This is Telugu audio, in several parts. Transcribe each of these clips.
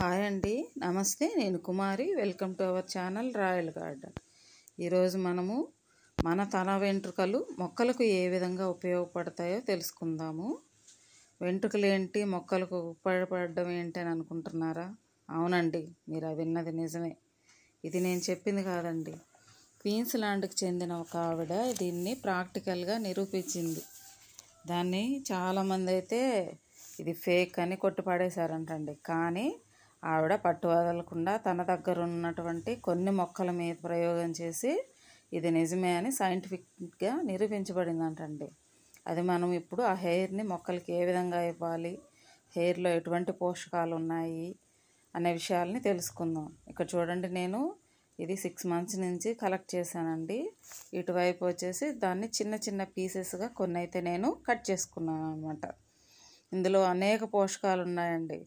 హాయ్ అండి నమస్తే నేను Kumari welcome to our channel royal garden ఈరోజు మనము మన తల వెంట్రుకలు మొక్కలకు ఏ విధంగా ఉపయోగపడతాయో తెలుసుకుందాము వెంట్రుకలు ఏంటి మొక్కలకు ఉపయోగపడడం ఏంటి అని అనుకుంటున్నారా అవునండి మీరు విన్నది నిజమే ఇది నేను చెప్పింది కాదండి క్వీన్స్లాండ్కి చెందిన ఒక ఆవిడ దీన్ని ప్రాక్టికల్గా నిరూపించింది దాన్ని చాలామంది అయితే ఇది ఫేక్ అని కొట్టుపడేశారంటండి కానీ ఆవిడ పట్టు వదలకుండా తన దగ్గర ఉన్నటువంటి కొన్ని మొక్కల మీద ప్రయోగం చేసి ఇది నిజమే అని సైంటిఫిక్గా నిరూపించబడిందంటండి అది మనం ఇప్పుడు ఆ హెయిర్ని మొక్కలకి ఏ విధంగా ఇవ్వాలి హెయిర్లో ఎటువంటి పోషకాలు ఉన్నాయి అనే విషయాల్ని తెలుసుకుందాం ఇక్కడ చూడండి నేను ఇది సిక్స్ మంత్స్ నుంచి కలెక్ట్ చేశానండి ఇటువైపు వచ్చేసి దాన్ని చిన్న చిన్న పీసెస్గా కొన్ని అయితే నేను కట్ చేసుకున్నాను అనమాట ఇందులో అనేక పోషకాలు ఉన్నాయండి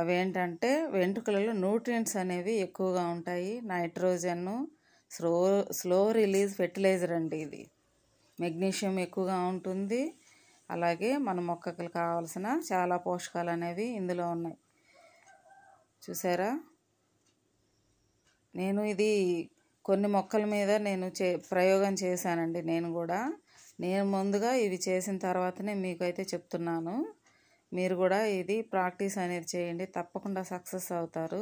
అవేంటంటే వెంట్రుకలలో న్యూట్రియంట్స్ అనేవి ఎక్కువగా ఉంటాయి nitrogen slow slow release fertiliser అండి ఇది మెగ్నీషియం ఎక్కువగా ఉంటుంది అలాగే మన మొక్కకు కావాల్సిన చాలా పోషకాలు అనేవి ఇందులో ఉన్నాయి చూసారా నేను ఇది కొన్ని మొక్కల మీద నేను చే ప్రయోగం చేశానండి నేను కూడా నేను ముందుగా ఇవి చేసిన తర్వాతనే మీకైతే చెప్తున్నాను మీరు కూడా ఇది ప్రాక్టీస్ అనేది చేయండి తప్పకుండా సక్సెస్ అవుతారు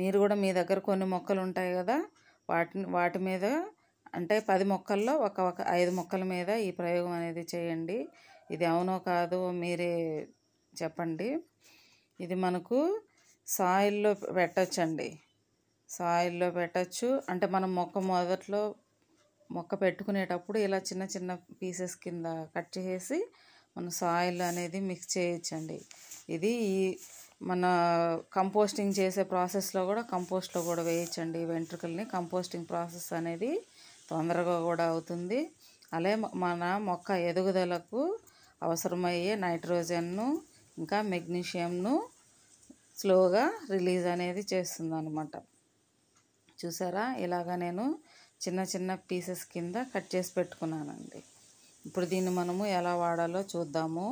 మీరు కూడా మీ దగ్గర కొన్ని మొక్కలు ఉంటాయి కదా వాటి వాటి మీద అంటే పది మొక్కల్లో ఒక ఒక ఐదు మొక్కల మీద ఈ ప్రయోగం అనేది చేయండి ఇది అవునో కాదో మీరే చెప్పండి ఇది మనకు సాయిల్లో పెట్టచ్చండి సాయిల్లో పెట్టచ్చు అంటే మనం మొక్క మొదట్లో మొక్క పెట్టుకునేటప్పుడు ఇలా చిన్న చిన్న పీసెస్ కింద కట్ చేసి మన సాయిల్ అనేది మిక్స్ చేయొచ్చండి ఇది ఈ మన కంపోస్టింగ్ చేసే ప్రాసెస్లో కూడా కంపోస్ట్లో కూడా వేయచ్చండి వెంట్రుకల్ని కంపోస్టింగ్ ప్రాసెస్ అనేది తొందరగా కూడా అవుతుంది అలాగే మన మొక్క ఎదుగుదలకు అవసరమయ్యే నైట్రోజన్ను ఇంకా మెగ్నీషియంను స్లోగా రిలీజ్ అనేది చేస్తుంది అనమాట చూసారా ఇలాగ నేను చిన్న చిన్న పీసెస్ కింద కట్ చేసి పెట్టుకున్నానండి ఇప్పుడు దీన్ని మనము ఎలా వాడాలో చూద్దాము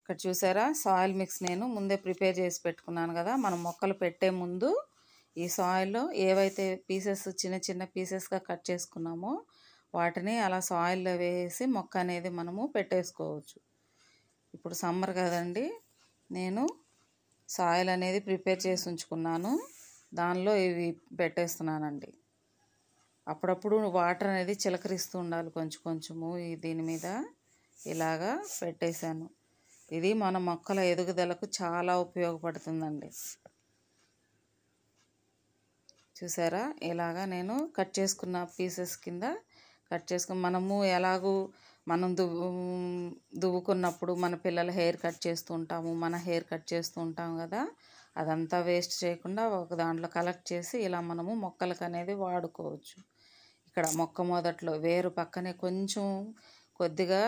ఇక్కడ చూసారా సాయిల్ మిక్స్ నేను ముందే ప్రిపేర్ చేసి పెట్టుకున్నాను కదా మనం మొక్కలు పెట్టే ముందు ఈ సాయిల్ ఏవైతే పీసెస్ చిన్న చిన్న పీసెస్గా కట్ చేసుకున్నామో వాటిని అలా సాయిల్లో వేసి మొక్క అనేది మనము పెట్టేసుకోవచ్చు ఇప్పుడు సమ్మర్ కదండి నేను సాయిల్ అనేది ప్రిపేర్ చేసి ఉంచుకున్నాను దానిలో ఇవి పెట్టేస్తున్నానండి అప్పుడప్పుడు వాటర్ అనేది చిలకరిస్తూ ఉండాలి కొంచెం కొంచెము ఈ దీని మీద ఇలాగా పెట్టేశాను ఇది మన మొక్కల ఎదుగుదలకు చాలా ఉపయోగపడుతుందండి చూసారా ఇలాగా నేను కట్ చేసుకున్న పీసెస్ కింద కట్ చేసుకుని మనము ఎలాగూ మనం దువ్వు దువ్వుకున్నప్పుడు మన పిల్లల హెయిర్ కట్ చేస్తూ ఉంటాము మన హెయిర్ కట్ చేస్తూ ఉంటాం కదా అదంతా వేస్ట్ చేయకుండా ఒక దాంట్లో కలెక్ట్ చేసి ఇలా మనము మొక్కలకు అనేది వాడుకోవచ్చు ఇక్కడ మొక్క మొదట్లో వేరు పక్కనే కొంచెం కొద్దిగా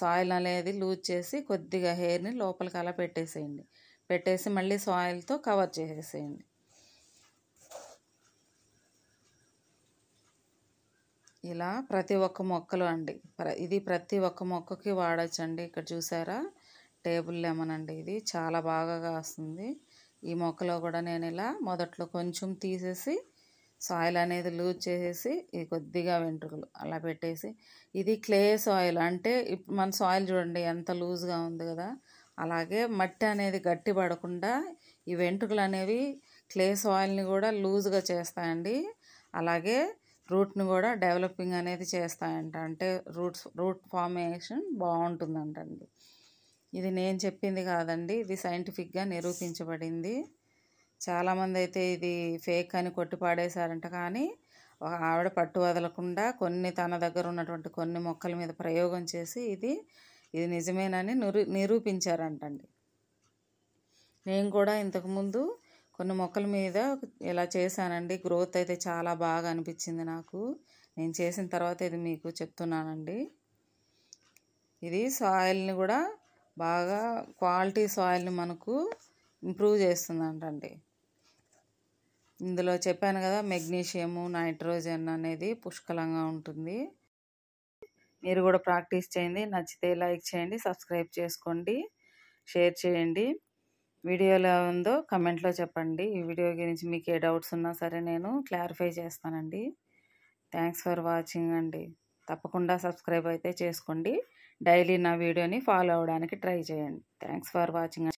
సాయిల్ అనేది లూజ్ చేసి కొద్దిగా హెయిర్ని లోపలికి అలా పెట్టేసేయండి పెట్టేసి మళ్ళీ సాయిల్తో కవర్ చేసేసేయండి ఇలా ప్రతి ఒక్క మొక్కలు అండి ఇది ప్రతి ఒక్క మొక్కకి వాడచ్చండి ఇక్కడ చూసారా టేబుల్ లెమన్ అండి ఇది చాలా బాగా కాస్తుంది ఈ మొక్కలో కూడా నేను ఇలా మొదట్లో కొంచెం తీసేసి సాయిల్ అనేది లూజ్ చేసేసి ఈ కొద్దిగా వెంట్రుకలు అలా పెట్టేసి ఇది క్లే సాయిల్ అంటే మన సాయిల్ చూడండి ఎంత లూజ్గా ఉంది కదా అలాగే మట్టి అనేది గట్టి పడకుండా ఈ వెంట్రుకలు అనేవి క్లే సాయిల్ని కూడా లూజ్గా చేస్తాయండి అలాగే రూట్ని కూడా డెవలపింగ్ అనేది చేస్తాయంట అంటే రూట్స్ రూట్ ఫార్మేషన్ బాగుంటుందంటండి ఇది నేను చెప్పింది కాదండి ఇది సైంటిఫిక్గా నిరూపించబడింది చాలామంది అయితే ఇది ఫేక్ అని కొట్టి పాడేశారంట కానీ ఒక ఆవిడ పట్టు వదలకుండా కొన్ని తన దగ్గర ఉన్నటువంటి కొన్ని మొక్కల మీద ప్రయోగం చేసి ఇది ఇది నిజమేనని నిరూ నిరూపించారంటండి నేను కూడా ఇంతకుముందు కొన్ని మొక్కల మీద ఇలా చేశానండి గ్రోత్ అయితే చాలా బాగా అనిపించింది నాకు నేను చేసిన తర్వాత ఇది మీకు చెప్తున్నానండి ఇది సాయిల్ని కూడా బాగా క్వాలిటీ సాయిల్ని మనకు ఇంప్రూవ్ చేస్తుందంటండి ఇందులో చెప్పాను కదా మెగ్నీషియము నైట్రోజన్ అనేది పుష్కలంగా ఉంటుంది మీరు కూడా ప్రాక్టీస్ చేయండి నచ్చితే లైక్ చేయండి సబ్స్క్రైబ్ చేసుకోండి షేర్ చేయండి వీడియోలో ఉందో కమెంట్లో చెప్పండి ఈ వీడియో గురించి మీకు ఏ డౌట్స్ ఉన్నా సరే నేను క్లారిఫై చేస్తానండి థ్యాంక్స్ ఫర్ వాచింగ్ అండి తప్పకుండా సబ్స్క్రైబ్ అయితే చేసుకోండి డైలీ నా వీడియోని ఫాలో అవడానికి ట్రై చేయండి థ్యాంక్స్ ఫర్ వాచింగ్